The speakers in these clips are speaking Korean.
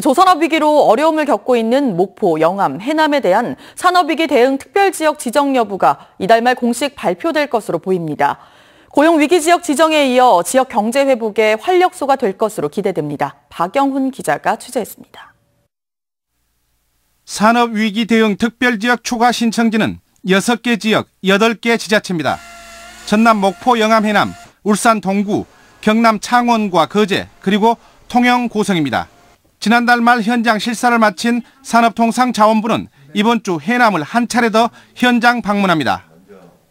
조산업위기로 어려움을 겪고 있는 목포, 영암, 해남에 대한 산업위기 대응 특별지역 지정 여부가 이달 말 공식 발표될 것으로 보입니다. 고용위기 지역 지정에 이어 지역 경제 회복의 활력소가 될 것으로 기대됩니다. 박영훈 기자가 취재했습니다. 산업위기 대응 특별지역 추가 신청지는 6개 지역 8개 지자체입니다. 전남 목포, 영암, 해남, 울산 동구, 경남 창원과 거제, 그리고 통영 고성입니다. 지난달 말 현장 실사를 마친 산업통상자원부는 이번 주 해남을 한 차례 더 현장 방문합니다.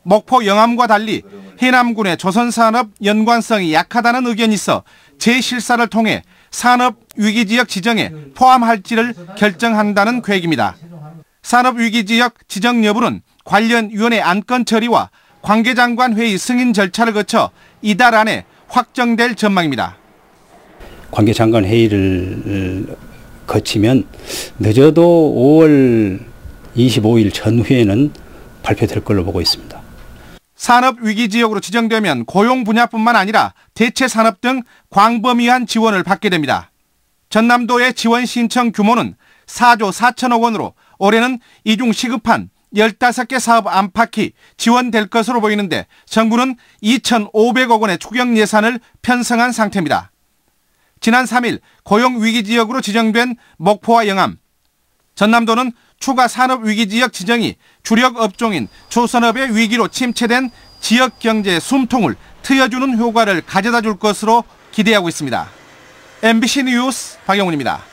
목포 영암과 달리 해남군의 조선산업 연관성이 약하다는 의견이 있어 재실사를 통해 산업 위기 지역 지정에 포함할지를 결정한다는 계획입니다. 산업 위기 지역 지정 여부는 관련 위원회 안건 처리와 관계장관 회의 승인 절차를 거쳐 이달 안에 확정될 전망입니다. 관계장관 회의를 어, 거치면 늦어도 5월 25일 전후에는 발표될 걸로 보고 있습니다. 산업 위기 지역으로 지정되면 고용 분야뿐만 아니라 대체 산업 등 광범위한 지원을 받게 됩니다. 전남도의 지원 신청 규모는 4조 4천억 원으로 올해는 이중 시급한 15개 사업 안팎이 지원될 것으로 보이는데 정부는 2,500억 원의 추경 예산을 편성한 상태입니다. 지난 3일 고용위기지역으로 지정된 목포와 영암, 전남도는 추가 산업위기지역 지정이 주력업종인 조선업의 위기로 침체된 지역경제의 숨통을 트여주는 효과를 가져다 줄 것으로 기대하고 있습니다. MBC 뉴스 박영훈입니다.